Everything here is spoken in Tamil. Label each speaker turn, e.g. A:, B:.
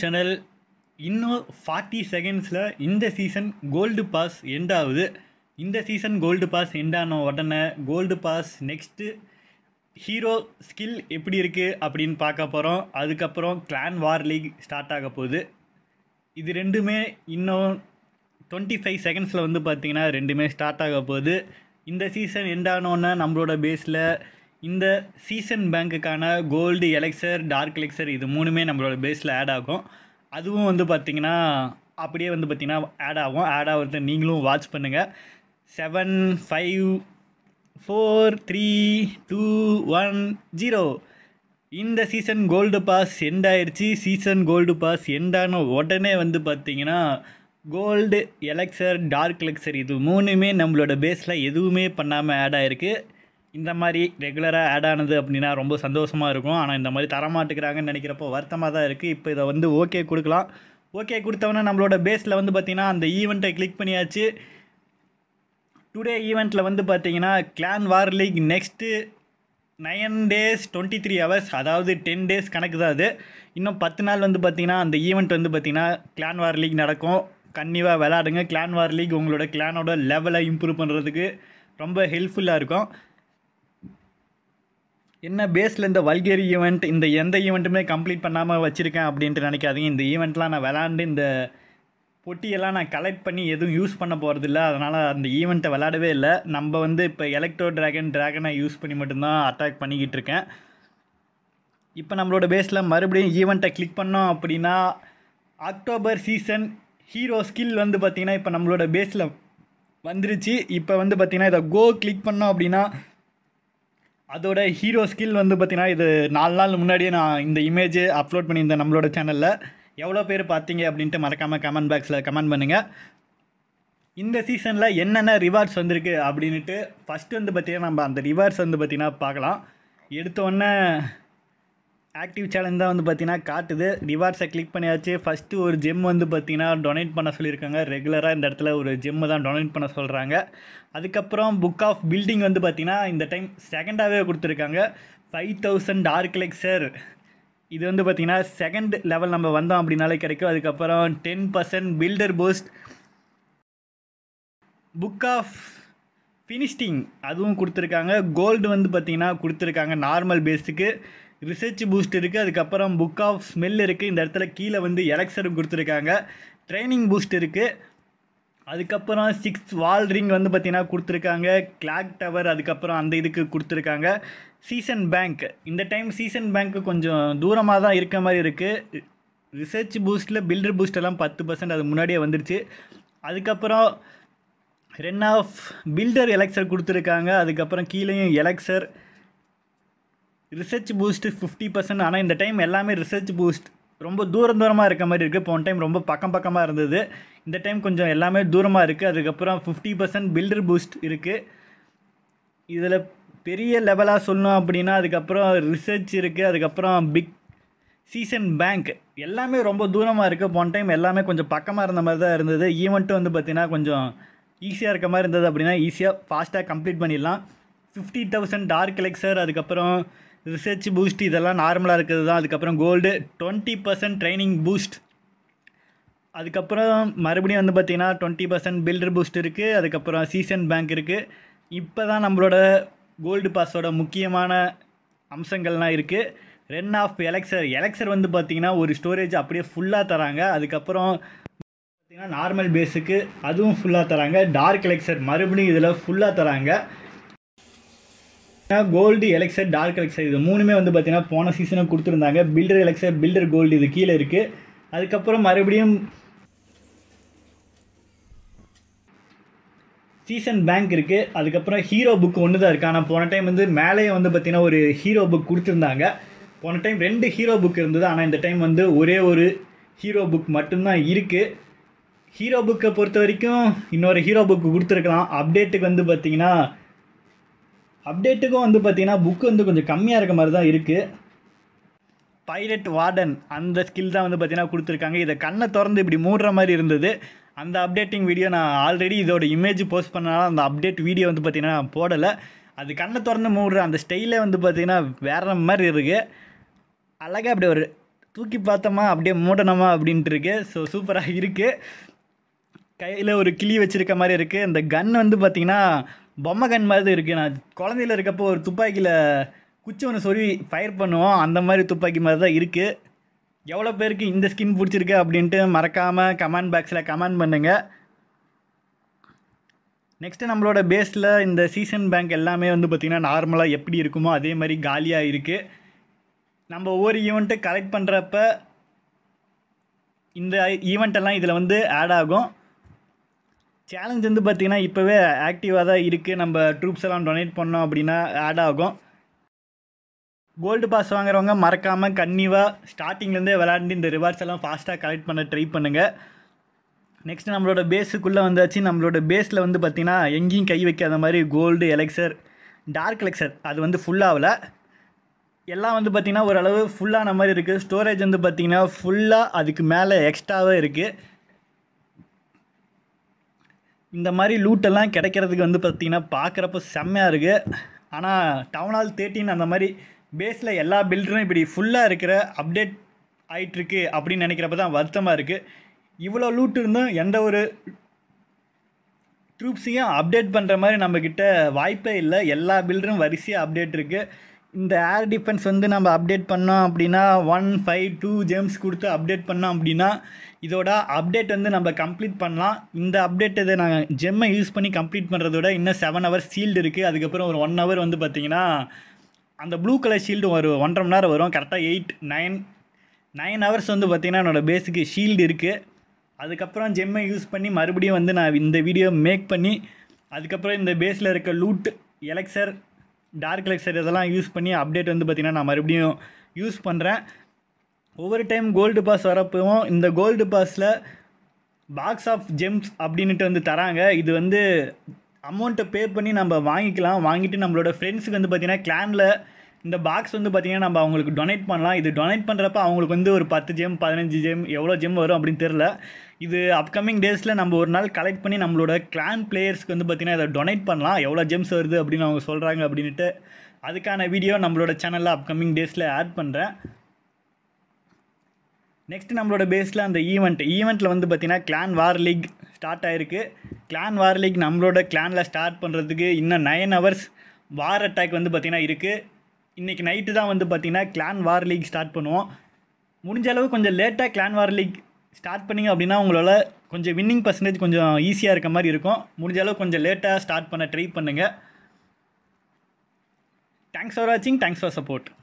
A: சேனல் இன்னும் ஃபார்ட்டி செகண்ட்ஸில் இந்த சீசன் கோல்டு பாஸ் எண்ட் ஆகுது இந்த சீசன் கோல்டு பாஸ் எண்ட் ஆன உடனே gold pass next hero skill எப்படி இருக்குது அப்படின்னு பார்க்க போகிறோம் அதுக்கப்புறம் கிளான் வார் லீக் ஸ்டார்ட் ஆக போகுது இது ரெண்டுமே இன்னும் டுவெண்ட்டி ஃபைவ் செகண்ட்ஸில் வந்து பார்த்திங்கன்னா ரெண்டுமே ஸ்டார்ட் ஆக போகுது இந்த சீசன் எண்ட் ஆனோன்னே நம்மளோட பேஸில் இந்த சீசன் பேங்க்குக்கான கோல்டு எலெக்சர் டார்க் எலெக்சர் இது மூணுமே நம்மளோட பேஸில் ஆட் ஆகும் அதுவும் வந்து பார்த்திங்கன்னா அப்படியே வந்து பார்த்திங்கன்னா ஆட் ஆகும் ஆட் ஆகிறது நீங்களும் வாட்ச் பண்ணுங்கள் seven five four three two one zero இந்த சீசன் கோல்டு பாஸ் எண்ட் ஆயிடுச்சு சீசன் கோல்டு பாஸ் எண்டான உடனே வந்து பார்த்திங்கன்னா கோல்டு எலெக்சர் டார்க் எலெக்சர் இது மூணுமே நம்மளோட பேஸில் எதுவுமே பண்ணாமல் ஆட் ஆகிருக்கு இந்த மாதிரி ரெகுலராக ஆட் ஆனது அப்படின்னா ரொம்ப சந்தோஷமாக இருக்கும் ஆனால் இந்த மாதிரி தரமாட்டுக்கிறாங்கன்னு நினைக்கிறப்போ வருத்தமாக தான் இருக்குது இப்போ இதை வந்து ஓகே கொடுக்கலாம் ஓகே கொடுத்தவொன்னே நம்மளோட பேஸில் வந்து பார்த்திங்கன்னா அந்த ஈவெண்ட்டை கிளிக் பண்ணியாச்சு டுடே ஈவெண்ட்டில் வந்து பார்த்திங்கன்னா clan war league next nine days twenty three hours அதாவது டென் டேஸ் கணக்கு தான் அது இன்னும் பத்து நாள் வந்து பார்த்திங்கன்னா அந்த ஈவெண்ட் வந்து பார்த்திங்கன்னா கிளான் வார் லீக் நடக்கும் கன்னிவாக விளாடுங்க கிளான் வார் லீக் உங்களோட கிளானோட லெவலை இம்ப்ரூவ் பண்ணுறதுக்கு ரொம்ப ஹெல்ப்ஃபுல்லாக இருக்கும் என்ன பேஸில் இந்த வல்கேரி ஈவெண்ட் இந்த எந்த ஈவெண்ட்டுமே கம்ப்ளீட் பண்ணாமல் வச்சுருக்கேன் அப்படின்ட்டு நினைக்காதீங்க இந்த ஈவெண்ட்லாம் நான் விளாண்டு இந்த பொட்டியெல்லாம் நான் கலெக்ட் பண்ணி எதுவும் யூஸ் பண்ண போகிறதில்ல அதனால் அந்த ஈவெண்ட்டை விளாடவே இல்லை நம்ம வந்து இப்போ எலக்ட்ரோ ட்ராகன் ட்ராகனை யூஸ் பண்ணி மட்டும்தான் அட்டாக் பண்ணிக்கிட்டு இருக்கேன் இப்போ நம்மளோட பேஸில் மறுபடியும் ஈவெண்ட்டை கிளிக் பண்ணோம் அப்படின்னா அக்டோபர் சீசன் ஹீரோ ஸ்கில் வந்து பார்த்திங்கன்னா இப்போ நம்மளோட பேஸில் வந்துருச்சு இப்போ வந்து பார்த்திங்கன்னா இதை கோ கிளிக் பண்ணோம் அப்படின்னா அதோட ஹீரோ ஸ்கில் வந்து பார்த்தீங்கன்னா இது நாலு நாள் முன்னாடியே நான் இந்த இமேஜ் அப்லோட் பண்ணியிருந்தேன் நம்மளோட சேனலில் எவ்வளோ பேர் பார்த்தீங்க அப்படின்ட்டு மறக்காமல் கமெண்ட் பாக்ஸில் கமெண்ட் பண்ணுங்கள் இந்த சீசனில் என்னென்ன ரிவார்ட்ஸ் வந்திருக்கு அப்படின்ட்டு ஃபஸ்ட்டு வந்து பார்த்திங்கன்னா நம்ம அந்த ரிவார்ட்ஸ் வந்து பார்த்திங்கன்னா பார்க்கலாம் எடுத்தோடனே ஆக்டிவ் சேலஞ்ச் தான் வந்து பார்த்தீங்கன்னா காட்டுது ரிவார்ட்ஸை கிளிக் பண்ணியாச்சு ஃபஸ்ட்டு ஒரு ஜிம் வந்து பார்த்தீங்கன்னா டொனேட் பண்ண சொல்லியிருக்காங்க ரெகுலராக இந்த இடத்துல ஒரு ஜெம்மு தான் டொனேட் பண்ண சொல்கிறாங்க அதுக்கப்புறம் புக் ஆஃப் பில்டிங் வந்து பார்த்தீங்கன்னா இந்த டைம் செகண்டாகவே கொடுத்துருக்காங்க ஃபைவ் தௌசண்ட் டார்க் லெக்சர் இது வந்து பார்த்திங்கன்னா செகண்ட் லெவல் நம்ம வந்தோம் அப்படின்னாலே கிடைக்கும் அதுக்கப்புறம் ten percent builder post book of finishing அதுவும் கொடுத்துருக்காங்க கோல்டு வந்து பார்த்திங்கன்னா கொடுத்துருக்காங்க நார்மல் பேஸுக்கு ரிசர்ச் பூஸ்ட் இருக்குது அதுக்கப்புறம் புக் ஆஃப் ஸ்மெல் இருக்குது இந்த இடத்துல கீழே வந்து எலெக்சரும் கொடுத்துருக்காங்க ட்ரைனிங் பூஸ்ட் இருக்குது அதுக்கப்புறம் சிக்ஸ் வால் ரிங் வந்து பார்த்திங்கன்னா கொடுத்துருக்காங்க கிளாக் டவர் அதுக்கப்புறம் அந்த இதுக்கு கொடுத்துருக்காங்க சீசன் பேங்க் இந்த டைம் சீசன் பேங்க்கு கொஞ்சம் தூரமாக தான் இருக்க மாதிரி இருக்குது ரிசர்ச் பூஸ்ட்டில் பில்டர் பூஸ்டெல்லாம் பத்து பர்சன்ட் அது முன்னாடியே வந்துருச்சு அதுக்கப்புறம் ரென் ஆஃப் பில்டர் எலெக்சர் கொடுத்துருக்காங்க அதுக்கப்புறம் கீழேயும் elixir research boost fifty percent ஆனால் இந்த டைம் எல்லாமே ரிசர்ச் பூஸ்ட் ரொம்ப தூரம் தூரமாக இருக்க மாதிரி இருக்குது போன டைம் ரொம்ப பக்கம் பக்கமாக இருந்தது இந்த டைம் கொஞ்சம் எல்லாமே தூரமாக இருக்குது அதுக்கப்புறம் ஃபிஃப்டி பர்சன்ட் பில்டர் பூஸ்ட் இருக்குது இதில் பெரிய லெவலாக சொல்லணும் அப்படின்னா அதுக்கப்புறம் ரிசர்ச் இருக்குது அதுக்கப்புறம் பிக் சீசன் பேங்க் எல்லாமே ரொம்ப தூரமாக இருக்குது போன டைம் எல்லாமே கொஞ்சம் பக்கமாக இருந்த மாதிரி தான் இருந்தது ஈவெண்ட்டும் e வந்து பார்த்திங்கன்னா கொஞ்சம் ஈஸியாக இருக்க மாதிரி இருந்தது அப்படின்னா ஈஸியாக ஃபாஸ்ட்டாக கம்ப்ளீட் பண்ணிடலாம் ஃபிஃப்டி தௌசண்ட் டார்க் கலெக்சர் அதுக்கப்புறம் ரிசர்ச் பூஸ்ட் இதெல்லாம் நார்மலாக இருக்கிறது தான் அதுக்கப்புறம் gold twenty percent training boost அதுக்கப்புறம் மறுபடியும் வந்து பார்த்திங்கன்னா டுவெண்ட்டி பர்சன்ட் பில்டர் பூஸ்ட் இருக்குது அதுக்கப்புறம் சீசன் பேங்க் இருக்குது இப்போ தான் நம்மளோட கோல்டு பாஸோட முக்கியமான அம்சங்கள்லாம் இருக்குது ரென் ஆஃப் எலெக்சர் எலெக்சர் வந்து பார்த்திங்கன்னா ஒரு ஸ்டோரேஜ் அப்படியே ஃபுல்லாக தராங்க அதுக்கப்புறம் பார்த்திங்கன்னா நார்மல் பேஸுக்கு அதுவும் ஃபுல்லாக தராங்க டார்க் எலெக்சர் மறுபடியும் இதில் ஃபுல்லாக தராங்க கோல்டு எலெக்சர் டார்க் எலெக்சர் இது மூணுமே வந்து பார்த்தீங்கன்னா போன சீசனை கொடுத்துருந்தாங்க பில்டர் எலெக்சர் பில்டர் கோல்டு இது கீழே இருக்குது அதுக்கப்புறம் மறுபடியும் சீசன் பேங்க் இருக்குது அதுக்கப்புறம் ஹீரோ புக் ஒன்று தான் இருக்குது ஆனால் போன டைம் வந்து மேலேயே வந்து பார்த்திங்கன்னா ஒரு ஹீரோ புக் கொடுத்துருந்தாங்க போன டைம் ரெண்டு ஹீரோ புக் இருந்தது ஆனால் இந்த டைம் வந்து ஒரே ஒரு ஹீரோ புக் மட்டும்தான் இருக்குது ஹீரோ புக்கை பொறுத்த வரைக்கும் இன்னொரு ஹீரோ புக் கொடுத்துருக்கலாம் அப்டேட்டுக்கு வந்து பார்த்திங்கன்னா அப்டேட்டுக்கும் வந்து பார்த்திங்கன்னா புக்கு வந்து கொஞ்சம் கம்மியாக இருக்க மாதிரி தான் இருக்குது பைலட் வார்டன் அந்த ஸ்கில் தான் வந்து பார்த்திங்கன்னா கொடுத்துருக்காங்க இதை கண்ணை திறந்து இப்படி மூடுற மாதிரி இருந்தது அந்த அப்டேட்டிங் வீடியோ நான் ஆல்ரெடி இதோட இமேஜ் போஸ்ட் பண்ணனால அந்த அப்டேட் வீடியோ வந்து பார்த்திங்கன்னா நான் போடலை அது கண்ணை திறந்து மூடுற அந்த ஸ்டைலே வந்து பார்த்திங்கன்னா வேற மாதிரி இருக்குது அழகாக அப்படி ஒரு தூக்கி பார்த்தோமா அப்படியே மூடணுமா அப்படின்ட்டு இருக்கு ஸோ சூப்பராக இருக்குது கையில் ஒரு கிளி வச்சுருக்க மாதிரி இருக்குது இந்த கன் வந்து பார்த்திங்கன்னா பொம்மை கண் மாதிரி இருக்குது நான் குழந்தையில் இருக்கப்போ ஒரு துப்பாக்கியில் குச்சி ஒன்று சொல்லி ஃபயர் பண்ணுவோம் அந்த மாதிரி துப்பாக்கி மாதிரி தான் இருக்குது எவ்வளோ பேருக்கு இந்த ஸ்கின் பிடிச்சிருக்கு அப்படின்ட்டு மறக்காமல் கமெண்ட் பாக்ஸில் கமெண்ட் பண்ணுங்கள் நெக்ஸ்ட்டு நம்மளோட பேஸில் இந்த சீசன் பேங்க் எல்லாமே வந்து பார்த்திங்கன்னா நார்மலாக எப்படி இருக்குமோ அதே மாதிரி காலியாக இருக்குது நம்ம ஒவ்வொரு ஈவெண்ட்டு கலெக்ட் பண்ணுறப்ப இந்த ஈவெண்ட்டெல்லாம் இதில் வந்து ஆட் ஆகும் சேலஞ்ச் வந்து பார்த்திங்கன்னா இப்போவே ஆக்டிவாக தான் இருக்குது நம்ம ட்ரூப்ஸ் எல்லாம் டொனேட் பண்ணோம் அப்படின்னா ஆட் ஆகும் கோல்டு பாஸ் வாங்குறவங்க மறக்காமல் கன்னிவாக ஸ்டார்டிங்லேருந்தே விளாண்டு இந்த ரிவார்ட்ஸ் எல்லாம் ஃபாஸ்ட்டாக கலெக்ட் பண்ண ட்ரை பண்ணுங்கள் நெக்ஸ்ட் நம்மளோட பேஸுக்குள்ளே வந்தாச்சு நம்மளோட பேஸில் வந்து பார்த்திங்கன்னா எங்கேயும் கை வைக்காத மாதிரி கோல்டு எலெக்சர் டார்க் எலெக்சர் அது வந்து ஃபுல்லாகல எல்லாம் வந்து பார்த்திங்கன்னா ஓரளவு ஃபுல்லான மாதிரி இருக்குது ஸ்டோரேஜ் வந்து பார்த்திங்கன்னா ஃபுல்லாக அதுக்கு மேலே எக்ஸ்ட்ராவே இருக்குது இந்த மாதிரி லூட்டெல்லாம் கிடைக்கிறதுக்கு வந்து பார்த்திங்கன்னா பார்க்குறப்ப செம்மையாக இருக்குது ஆனால் டவுன் ஹால் தேர்ட்டின் அந்த மாதிரி பேஸில் எல்லா பில்டரும் இப்படி ஃபுல்லாக இருக்கிற அப்டேட் ஆகிட்டுருக்கு அப்படின்னு நினைக்கிறப்ப தான் வருத்தமாக இருக்குது இவ்வளோ லூட் இருந்தும் எந்த ஒரு ட்ரூப்ஸையும் அப்டேட் பண்ணுற மாதிரி நம்மக்கிட்ட வாய்ப்பே இல்லை எல்லா பில்டரும் வரிசையாக அப்டேட் இருக்குது இந்த ஏர் டிஃபென்ஸ் வந்து நம்ம அப்டேட் பண்ணோம் அப்படின்னா ஒன் ஃபைவ் டூ ஜேம்ஸ் கொடுத்து அப்டேட் பண்ணோம் அப்படின்னா இதோட அப்டேட் வந்து நம்ம கம்ப்ளீட் பண்ணலாம் இந்த அப்டேட் இதை நாங்கள் ஜெம்மை யூஸ் பண்ணி கம்ப்ளீட் பண்ணுறதோட இன்னும் செவன் ஹவர்ஸ் ஷீல்டு இருக்குது அதுக்கப்புறம் ஒரு ஒன் ஹவர் வந்து பார்த்திங்கன்னா அந்த ப்ளூ கலர் ஷீல்டு ஒரு ஒன்றரை மணி நேரம் வரும் கரெக்டாக எயிட் நைன் நைன் ஹவர்ஸ் வந்து பார்த்திங்கன்னா என்னோடய பேஸுக்கு ஷீல்டு இருக்குது அதுக்கப்புறம் ஜெம்மை யூஸ் பண்ணி மறுபடியும் வந்து நான் இந்த வீடியோ மேக் பண்ணி அதுக்கப்புறம் இந்த பேஸில் இருக்க லூட் எலெக்சர் டார்க் எலெக்சர் இதெல்லாம் யூஸ் பண்ணி அப்டேட் வந்து பார்த்திங்கன்னா நான் மறுபடியும் யூஸ் பண்ணுறேன் ஒவ்வொரு டைம் கோல்டு பாஸ் வரப்போவும் இந்த கோல்டு பாஸில் பாக்ஸ் ஆஃப் ஜெம்ஸ் அப்படின்ட்டு வந்து தராங்க இது வந்து அமௌண்ட்டை பே பண்ணி நம்ம வாங்கிக்கலாம் வாங்கிட்டு நம்மளோட ஃப்ரெண்ட்ஸுக்கு வந்து பார்த்திங்கன்னா கிளானில் இந்த பாக்ஸ் வந்து பார்த்திங்கன்னா நம்ம அவங்களுக்கு டொனேட் பண்ணலாம் இது டொனேட் பண்ணுறப்ப அவங்களுக்கு வந்து ஒரு பத்து ஜெம் பதினஞ்சு ஜெம் எவ்வளோ ஜெம் வரும் அப்படின்னு தெரில இது அப்கமிங் டேஸில் நம்ம ஒரு நாள் கலெக்ட் பண்ணி நம்மளோட கிளான் பிளேயர்ஸ்க்கு வந்து பார்த்திங்கன்னா இதை டொனேட் பண்ணலாம் எவ்வளோ ஜெம்ஸ் வருது அப்படின்னு அவங்க சொல்கிறாங்க அப்படின்ட்டு அதுக்கான வீடியோ நம்மளோட சேனலில் அப்கமிங் டேஸில் ஆட் பண்ணுறேன் நெக்ஸ்ட் நம்மளோட பேஸில் அந்த ஈவெண்ட் ஈவெண்ட்டில் வந்து பார்த்திங்கன்னா கிளான் வார் லீக் ஸ்டார்ட் ஆகிருக்கு கிளான் வார் லீக் நம்மளோட கிளானில் ஸ்டார்ட் பண்ணுறதுக்கு இன்னும் நைன் ஹவர்ஸ் வார் அட்டாக் வந்து பார்த்திங்கன்னா இருக்குது இன்றைக்கி நைட்டு தான் வந்து பார்த்திங்கன்னா கிளான் வார் லீக் ஸ்டார்ட் பண்ணுவோம் முடிஞ்ச அளவு கொஞ்சம் லேட்டாக கிளான் வார் லீக் ஸ்டார்ட் பண்ணிங்க அப்படின்னா உங்களால் கொஞ்சம் வின்னிங் பர்சன்டேஜ் கொஞ்சம் ஈஸியாக இருக்க மாதிரி இருக்கும் முடிஞ்ச அளவு கொஞ்சம் லேட்டாக ஸ்டார்ட் பண்ண ட்ரை பண்ணுங்கள் தேங்க்ஸ் ஃபார் வாட்சிங் தேங்க்ஸ் ஃபார் சப்போர்ட்